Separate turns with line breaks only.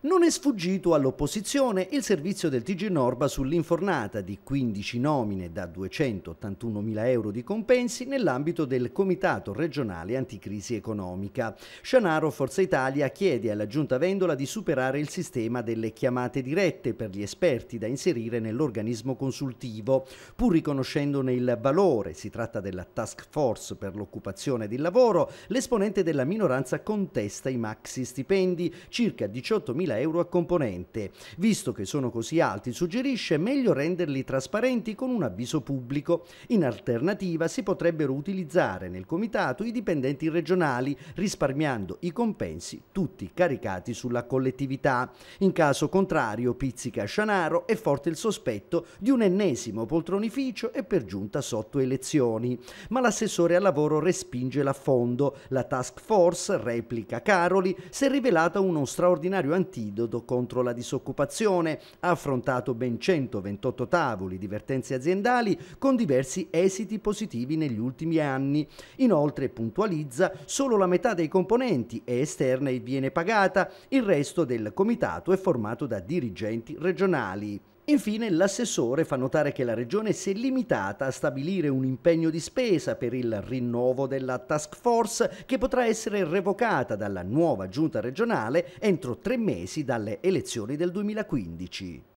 Non è sfuggito all'opposizione il servizio del TG Norba sull'infornata di 15 nomine da 281 mila euro di compensi nell'ambito del Comitato regionale anticrisi economica. Scianaro Forza Italia chiede alla Giunta Vendola di superare il sistema delle chiamate dirette per gli esperti da inserire nell'organismo consultivo, pur riconoscendone il valore. Si tratta della task force per l'occupazione del lavoro. L'esponente della minoranza contesta i maxi stipendi, circa 18 mila 5.000 euro a componente. Visto che sono così alti, suggerisce meglio renderli trasparenti con un avviso pubblico. In alternativa si potrebbero utilizzare nel comitato i dipendenti regionali, risparmiando i compensi tutti caricati sulla collettività. In caso contrario, pizzica Scianaro, è forte il sospetto di un ennesimo poltronificio e per giunta sotto elezioni. Ma l'assessore al lavoro respinge l'affondo. La task force, replica Caroli, si è rivelata uno straordinario antico antidoto contro la disoccupazione, ha affrontato ben 128 tavoli di vertenze aziendali con diversi esiti positivi negli ultimi anni. Inoltre puntualizza solo la metà dei componenti è esterna e viene pagata, il resto del comitato è formato da dirigenti regionali. Infine l'assessore fa notare che la Regione si è limitata a stabilire un impegno di spesa per il rinnovo della task force che potrà essere revocata dalla nuova giunta regionale entro tre mesi dalle elezioni del 2015.